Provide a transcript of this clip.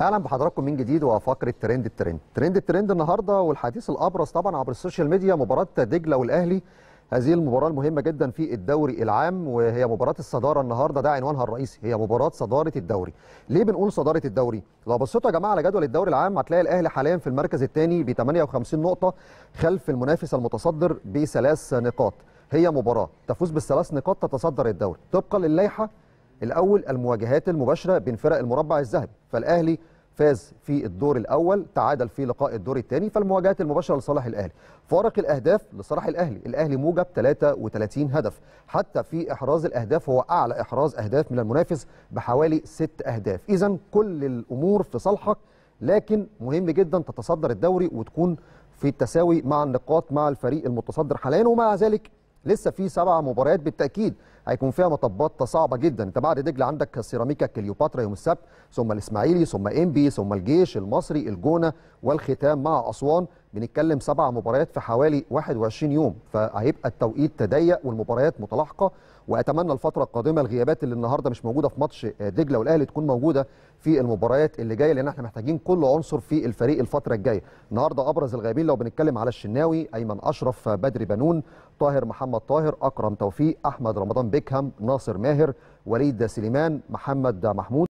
اهلا بحضراتكم من جديد وفقره ترند الترند ترند الترند النهارده والحديث الابرز طبعا عبر السوشيال ميديا مباراه دجله والاهلي هذه المباراه المهمه جدا في الدوري العام وهي مباراه الصداره النهارده ده عنوانها الرئيسي هي مباراه صداره الدوري ليه بنقول صداره الدوري لو بصيتوا يا جماعه على جدول الدوري العام هتلاقي الاهلي حاليا في المركز الثاني ب 58 نقطه خلف المنافس المتصدر بثلاث نقاط هي مباراه تفوز بالثلاث نقاط تتصدر الدوري طبقا للائحه الاول المواجهات المباشره بين فرق المربع الذهبي فالاهلي فاز في الدور الاول تعادل في لقاء الدور الثاني فالمواجهات المباشره لصالح الاهلي فارق الاهداف لصالح الاهلي الاهلي موجب 33 هدف حتى في احراز الاهداف هو اعلى احراز اهداف من المنافس بحوالي 6 اهداف اذا كل الامور في صالحك لكن مهم جدا تتصدر الدوري وتكون في التساوي مع النقاط مع الفريق المتصدر حاليا ومع ذلك لسه في سبع مباريات بالتاكيد هيكون فيها مطبات صعبه جدا انت بعد دجله عندك سيراميكا كليوباترا يوم السبت ثم الاسماعيلي ثم انبي ثم الجيش المصري الجونه والختام مع اسوان بنتكلم سبع مباريات في حوالي 21 يوم فهيبقى التوقيت تضيق والمباريات متلاحقه واتمنى الفتره القادمه الغيابات اللي النهارده مش موجوده في ماتش دجله والاهلي تكون موجوده في المباريات اللي جايه لان احنا محتاجين كل عنصر في الفريق الفتره الجايه النهارده ابرز الغايبين لو بنتكلم على الشناوي ايمن اشرف بدري بنون طاهر محمد طاهر اكرم توفيق احمد رمضان بيكهام ناصر ماهر وليد سليمان محمد محمود